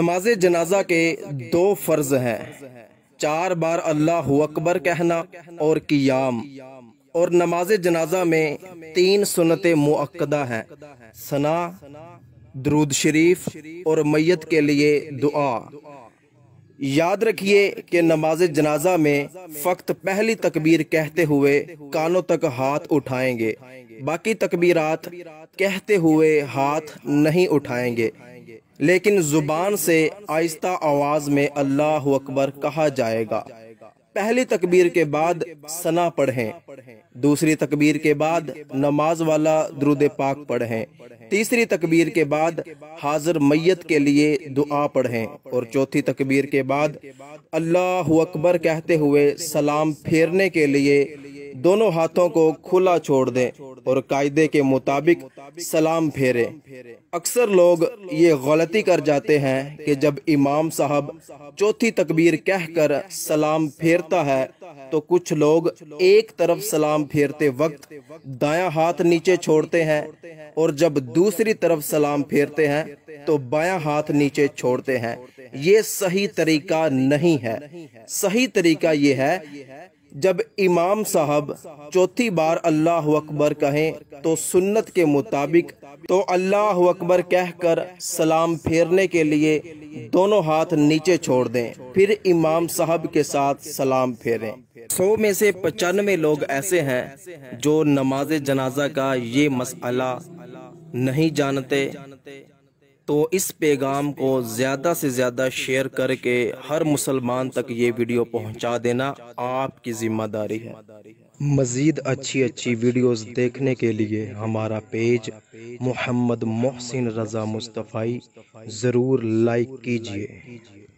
नमाज जनाजा के दो फर्ज हैं चार बार अल्लाह अकबर कहना और कियाम और नमाज जनाजा में तीन सुनते मुक्दा हैं सना दरूद शरीफ और मैत के लिए दुआ याद रखिए कि नमाज जनाजा में फ़क्त पहली तकबीर कहते हुए कानों तक हाथ उठाएंगे बाकी तकबीरात कहते हुए हाथ नहीं उठाएंगे लेकिन जुबान से आहिस्ता आवाज में अल्लाह अकबर कहा जाएगा पहली तकबीर के बाद सना पढ़ें दूसरी तकबीर के बाद नमाज वाला द्रुद पाक पढ़ें तीसरी तकबीर के बाद हाजिर मैयत के लिए दुआ पढ़ें और चौथी तकबीर के बाद अल्लाह अकबर कहते हुए सलाम फेरने के लिए दोनों हाथों को खुला छोड़ दें और कायदे के मुताबिक सलाम फेरें अक्सर लोग ये गलती कर जाते हैं कि जब इमाम साहब चौथी तकबीर कहकर सलाम फेरता है तो कुछ लोग एक तरफ सलाम फेरते वक्त दायां हाथ नीचे छोड़ते हैं और जब दूसरी तरफ सलाम फेरते हैं तो बायां हाथ नीचे छोड़ते हैं ये सही तरीका नहीं है सही तरीका ये है जब इमाम साहब चौथी बार अल्लाह अकबर कहें तो सुन्नत के मुताबिक तो अल्लाह अकबर कहकर सलाम फेरने के लिए दोनों हाथ नीचे छोड़ दें फिर इमाम साहब के साथ सलाम फेरें सौ में से पचानवे लोग ऐसे हैं जो नमाज जनाजा का ये मसला नहीं जानते तो इस पैगाम को ज़्यादा से ज़्यादा शेयर करके हर मुसलमान तक ये वीडियो पहुंचा देना आपकी ज़िम्मेदारी है मज़ीद अच्छी अच्छी वीडियोस देखने के लिए हमारा पेज मोहम्मद मोहसिन रज़ा मुस्तफ़ाई ज़रूर लाइक कीजिए